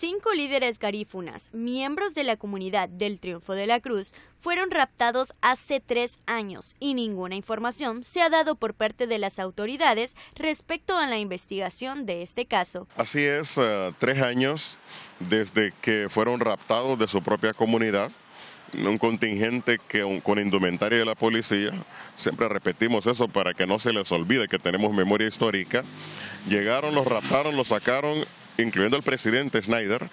Cinco líderes garífunas, miembros de la comunidad del Triunfo de la Cruz, fueron raptados hace tres años y ninguna información se ha dado por parte de las autoridades respecto a la investigación de este caso. Así es, eh, tres años desde que fueron raptados de su propia comunidad un contingente que con indumentaria de la policía, siempre repetimos eso para que no se les olvide que tenemos memoria histórica, llegaron, los raptaron, los sacaron incluyendo al presidente Schneider,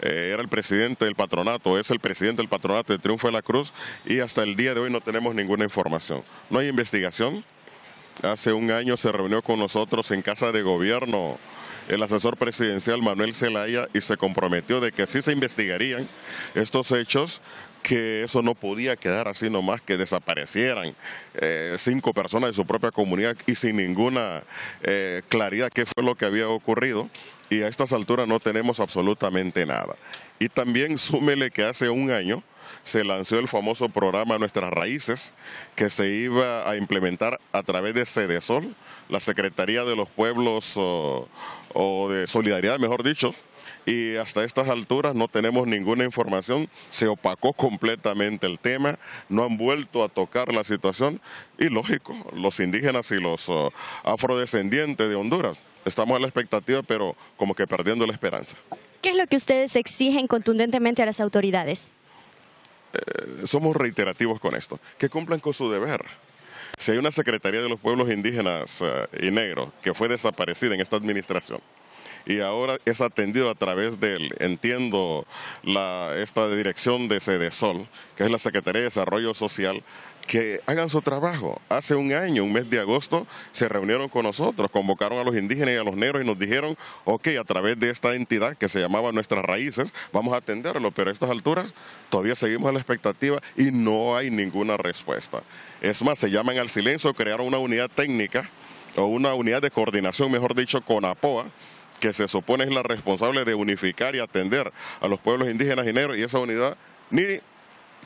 eh, era el presidente del patronato, es el presidente del patronato de Triunfo de la Cruz y hasta el día de hoy no tenemos ninguna información. No hay investigación. Hace un año se reunió con nosotros en casa de gobierno el asesor presidencial Manuel Zelaya y se comprometió de que sí se investigarían estos hechos, que eso no podía quedar así nomás, que desaparecieran eh, cinco personas de su propia comunidad y sin ninguna eh, claridad qué fue lo que había ocurrido y a estas alturas no tenemos absolutamente nada. Y también súmele que hace un año se lanzó el famoso programa Nuestras Raíces, que se iba a implementar a través de Cedesol, la Secretaría de los Pueblos o, o de Solidaridad, mejor dicho, y hasta estas alturas no tenemos ninguna información, se opacó completamente el tema, no han vuelto a tocar la situación y lógico, los indígenas y los oh, afrodescendientes de Honduras estamos a la expectativa pero como que perdiendo la esperanza. ¿Qué es lo que ustedes exigen contundentemente a las autoridades? Eh, somos reiterativos con esto, que cumplan con su deber. Si hay una Secretaría de los Pueblos Indígenas eh, y Negros que fue desaparecida en esta administración, y ahora es atendido a través del, entiendo, esta dirección de Sol, que es la Secretaría de Desarrollo Social, que hagan su trabajo. Hace un año, un mes de agosto, se reunieron con nosotros, convocaron a los indígenas y a los negros y nos dijeron, ok, a través de esta entidad que se llamaba Nuestras Raíces, vamos a atenderlo, pero a estas alturas todavía seguimos a la expectativa y no hay ninguna respuesta. Es más, se llaman al silencio, crearon una unidad técnica o una unidad de coordinación, mejor dicho, con APOA, que se supone es la responsable de unificar y atender a los pueblos indígenas y negros y esa unidad, ni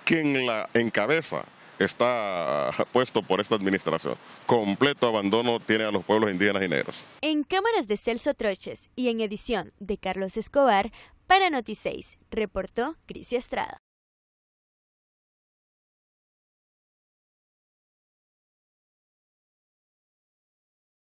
quien la encabeza está puesto por esta administración. Completo abandono tiene a los pueblos indígenas y negros. En cámaras de Celso Troches y en edición de Carlos Escobar, para Noticéis, reportó Cris Estrada.